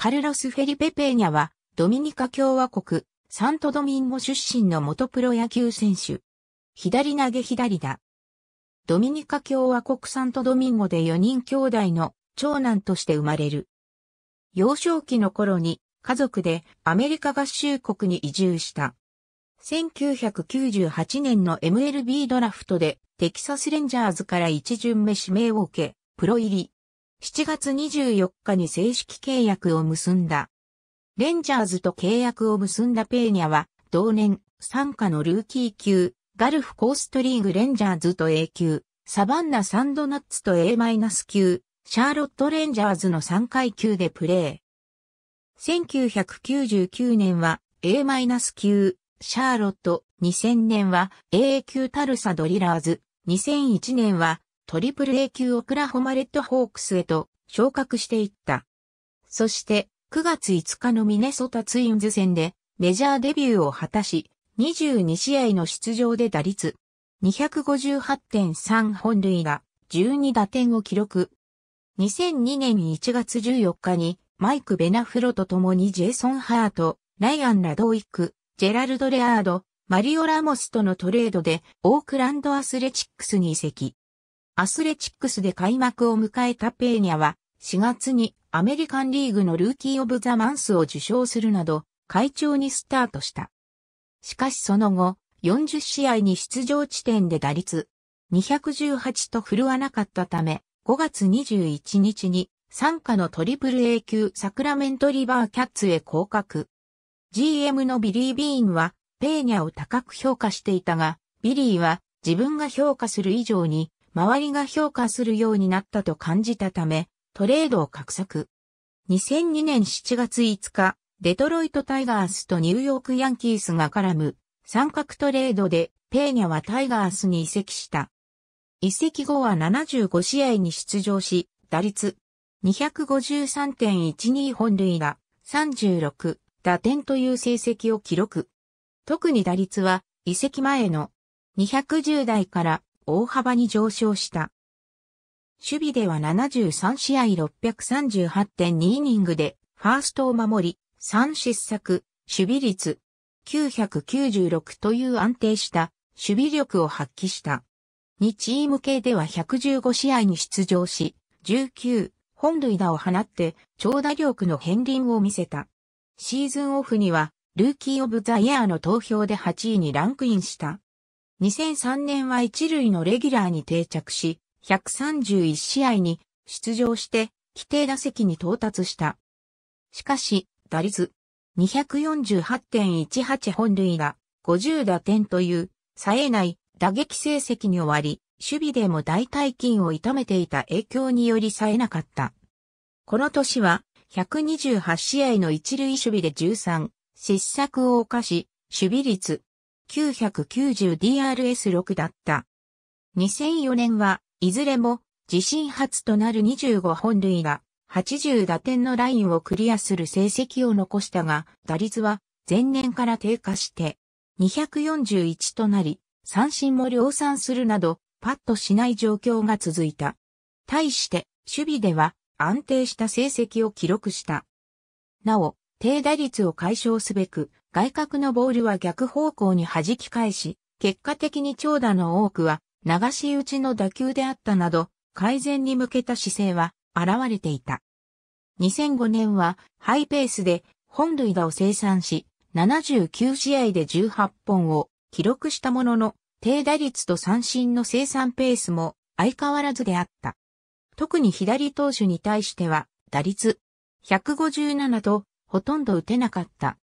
カルロス・フェリペ・ペーニャは、ドミニカ共和国、サントドミンゴ出身の元プロ野球選手。左投げ左だ。ドミニカ共和国サントドミンゴで4人兄弟の長男として生まれる。幼少期の頃に家族でアメリカ合衆国に移住した。1998年の MLB ドラフトでテキサスレンジャーズから一巡目指名を受け、プロ入り。7月24日に正式契約を結んだ。レンジャーズと契約を結んだペーニャは、同年、参加のルーキー級、ガルフコーストリーグレンジャーズと A 級、サバンナサンドナッツと A- 級、シャーロットレンジャーズの3階級でプレー。1999年は A- 級、シャーロット、2000年は A 級タルサドリラーズ、2001年はトリプル A 級オクラホマレッドホークスへと昇格していった。そして、9月5日のミネソタツインズ戦でメジャーデビューを果たし、22試合の出場で打率258.3本塁打12打点を記録。2002年1月14日にマイク・ベナフロと共にジェイソン・ハート、ライアン・ラドウィック、ジェラルド・レアード、マリオ・ラモスとのトレードでオークランド・アスレチックスに移籍。アスレチックスで開幕を迎えたペーニャは、4月にアメリカンリーグのルーキー・オブ・ザ・マンスを受賞するなど、会長にスタートした。しかしその後、40試合に出場地点で打率218と振るわなかったため、5月21日に参加のトリプル A 級サクラメントリバーキャッツへ降格。GM のビリー・ビーンは、ペーニャを高く評価していたが、ビリーは自分が評価する以上に周りが評価するようになったと感じたため、トレードを画策。2002年7月5日、デトロイトタイガースとニューヨークヤンキースが絡む三角トレードでペーニャはタイガースに移籍した。移籍後は75試合に出場し、打率253.12本塁打36打点という成績を記録。特に打率は移籍前の210代から大幅に上昇した。守備では73試合638.2イニングで、ファーストを守り、3失策、守備率、996という安定した守備力を発揮した。2チーム系では115試合に出場し、19本塁打を放って長打力の片鱗を見せた。シーズンオフにはルーキーオブザイヤーの投票で8位にランクインした。2003年は一塁のレギュラーに定着し、131試合に出場して規定打席に到達した。しかし、打率248.18本塁が50打点という冴えない打撃成績に終わり、守備でも大体筋を痛めていた影響により冴えなかった。この年は、128試合の一塁守備で13、失策を犯し、守備率 990DRS6 だった。2004年はいずれも自身初となる25本塁が80打点のラインをクリアする成績を残したが、打率は前年から低下して241となり、三振も量産するなど、パッとしない状況が続いた。対して、守備では安定した成績を記録した。なお、低打率を解消すべく、外角のボールは逆方向に弾き返し、結果的に長打の多くは流し打ちの打球であったなど、改善に向けた姿勢は現れていた。2005年はハイペースで本塁打を生産し、79試合で18本を記録したものの、低打率と三振の生産ペースも相変わらずであった。特に左投手に対しては、打率157とほとんど打てなかった。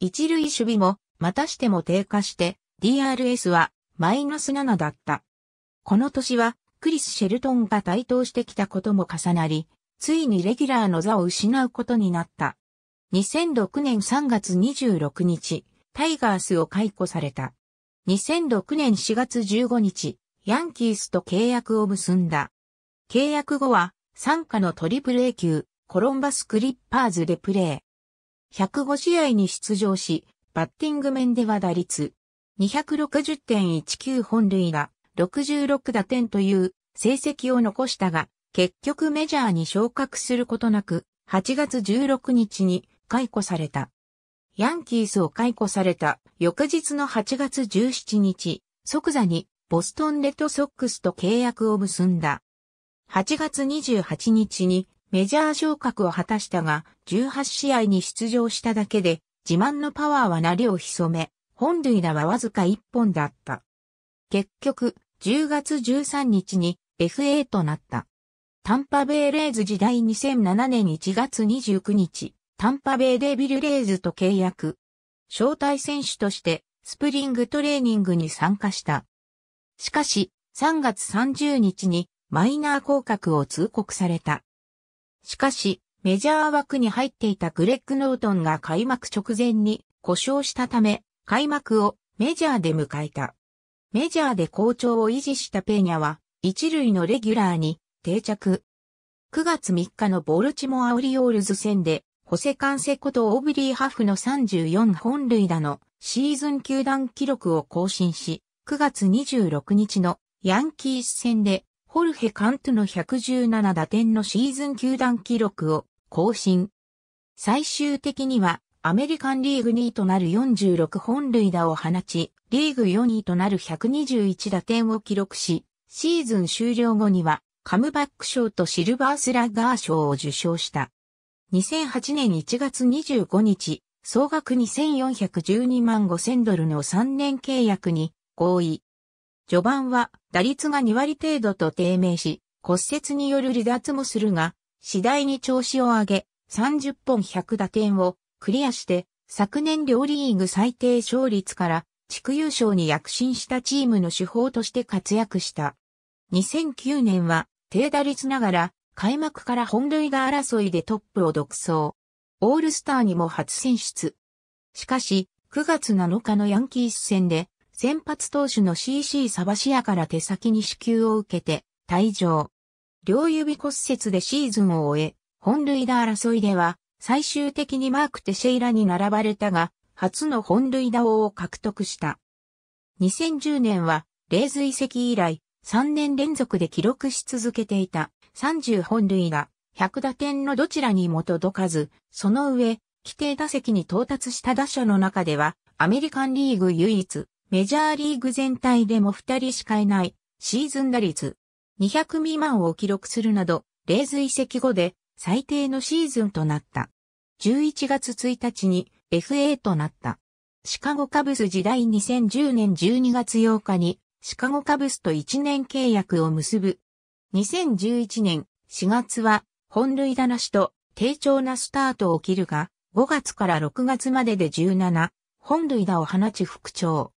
一塁守備も、またしても低下して、DRS はマイナス7だった。この年は、クリス・シェルトンが台頭してきたことも重なり、ついにレギュラーの座を失うことになった。2006年3月26日、タイガースを解雇された。2006年4月15日、ヤンキースと契約を結んだ。契約後は、参加のトリプル A 級、コロンバスクリッパーズでプレー。105試合に出場し、バッティング面では打率260.19本塁打、66打点という成績を残したが、結局メジャーに昇格することなく、8月16日に解雇された。ヤンキースを解雇された翌日の8月17日、即座にボストンレッドソックスと契約を結んだ。8月28日にメジャー昇格を果たしたが、18試合に出場しただけで、自慢のパワーは鳴りを潜め、本塁打はわずか1本だった。結局、10月13日に FA となった。タンパベイレーズ時代2007年1月29日、タンパベイデビルレーズと契約。招待選手としてスプリングトレーニングに参加した。しかし、3月30日にマイナー降格を通告された。しかし、メジャー枠に入っていたグレッグ・ノートンが開幕直前に故障したため、開幕をメジャーで迎えた。メジャーで好調を維持したペーニャは、一塁のレギュラーに定着。9月3日のボルチモア・オリオールズ戦で、ホセカンセことオブリー・ハフの34本塁打のシーズン球団記録を更新し、9月26日のヤンキース戦でホルヘ・カントの117打点のシーズン球団記録を更新。最終的にはアメリカンリーグ2位となる46本塁打を放ち、リーグ4位となる121打点を記録し、シーズン終了後にはカムバック賞とシルバースラッガー賞を受賞した。2008年1月25日、総額2412万5000ドルの3年契約に合意。序盤は打率が2割程度と低迷し、骨折による離脱もするが、次第に調子を上げ、30本100打点をクリアして、昨年両リーグ最低勝率から地区優勝に躍進したチームの主砲として活躍した。2009年は低打率ながら開幕から本塁打争いでトップを独走。オールスターにも初選出。しかし、9月7日のヤンキース戦で先発投手の CC サバシアから手先に支給を受けて退場。両指骨折でシーズンを終え、本塁打争いでは最終的にマーク・テシェイラに並ばれたが、初の本塁打王を獲得した。2010年は、レーズ遺跡以来、3年連続で記録し続けていた30本塁打、100打点のどちらにも届かず、その上、規定打席に到達した打者の中では、アメリカンリーグ唯一、メジャーリーグ全体でも2人しかいないシーズン打率200未満を記録するなど、レーズ移籍後で最低のシーズンとなった。11月1日に FA となった。シカゴカブス時代2010年12月8日にシカゴカブスと1年契約を結ぶ。2011年4月は本塁打なしと低調なスタートを切るが、5月から6月までで17、本塁打を放ち復調。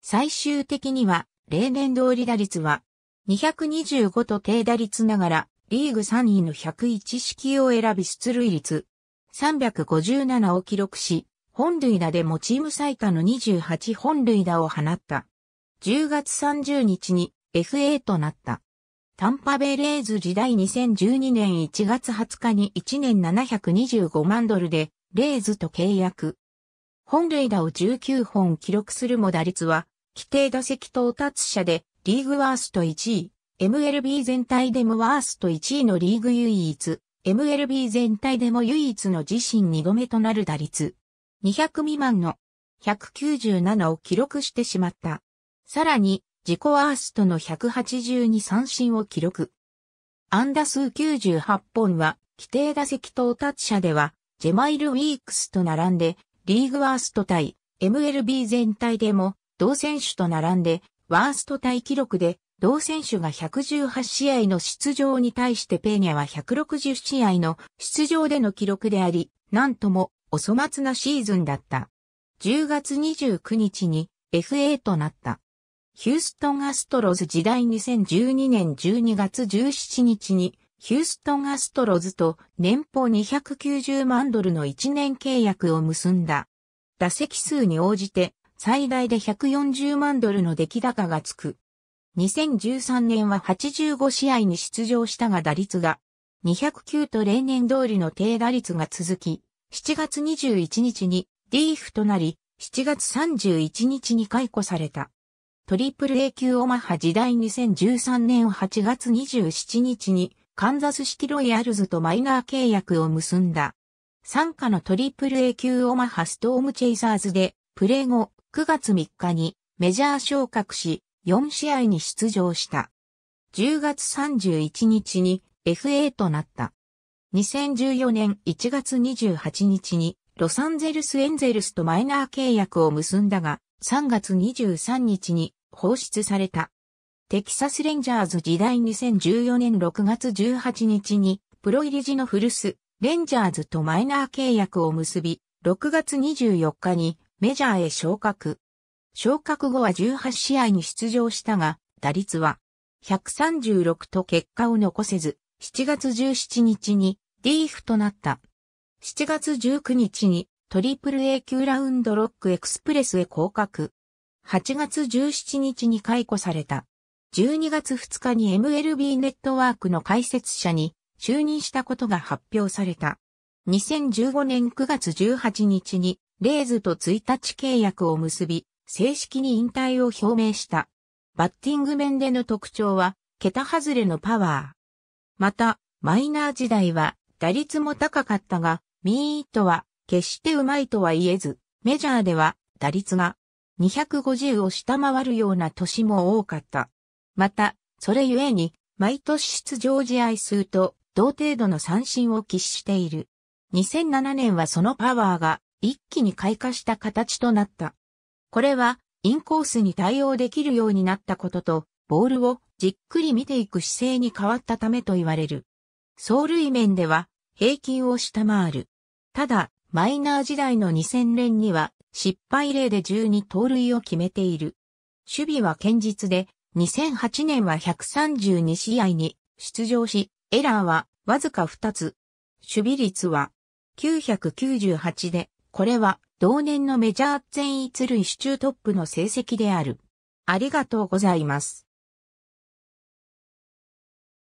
最終的には、例年通り打率は、225と低打率ながら、リーグ3位の101式を選び出塁率、357を記録し、本塁打でもチーム最多の28本塁打を放った。10月30日に FA となった。タンパベレーズ時代2012年1月20日に1年725万ドルで、レーズと契約。本塁打を19本記録するも打率は、規定打席到達者で、リーグワースト1位、MLB 全体でもワースト1位のリーグ唯一、MLB 全体でも唯一の自身2度目となる打率、200未満の197を記録してしまった。さらに、自己ワーストの182三振を記録。安打数98本は、規定打席到達者では、ジェマイル・ウィークスと並んで、リーグワースト対 MLB 全体でも同選手と並んでワースト対記録で同選手が118試合の出場に対してペーニャは160試合の出場での記録であり、なんともお粗末なシーズンだった。10月29日に FA となった。ヒューストンアストロズ時代2012年12月17日にヒューストンアストロズと年俸290万ドルの1年契約を結んだ。打席数に応じて最大で140万ドルの出来高がつく。2013年は85試合に出場したが打率が209と例年通りの低打率が続き、7月21日にリーフとなり、7月31日に解雇された。トリプル A 級オマハ時代2013年8月27日にカンザスシティロイヤルズとマイナー契約を結んだ。参加のトリプル A 級オマハストームチェイサーズで、プレー後9月3日にメジャー昇格し、4試合に出場した。10月31日に FA となった。2014年1月28日にロサンゼルスエンゼルスとマイナー契約を結んだが、3月23日に放出された。テキサスレンジャーズ時代2014年6月18日に、プロ入り時の古巣、レンジャーズとマイナー契約を結び、6月24日にメジャーへ昇格。昇格後は18試合に出場したが、打率は136と結果を残せず、7月17日にリーフとなった。7月19日にトリプル A 級ラウンドロックエクスプレスへ降格。8月17日に解雇された。12月2日に MLB ネットワークの解説者に就任したことが発表された。2015年9月18日にレイズと1日契約を結び、正式に引退を表明した。バッティング面での特徴は、桁外れのパワー。また、マイナー時代は打率も高かったが、ミートは決してうまいとは言えず、メジャーでは打率が250を下回るような年も多かった。また、それゆえに、毎年出場試合数と同程度の三振を喫している。2007年はそのパワーが一気に開花した形となった。これはインコースに対応できるようになったことと、ボールをじっくり見ていく姿勢に変わったためと言われる。走塁面では平均を下回る。ただ、マイナー時代の2000年には失敗例で12盗塁を決めている。守備は堅実で2008年は132試合に出場し、エラーはわずか2つ。守備率は998で、これは同年のメジャー全員一類手中トップの成績である。ありがとうございます。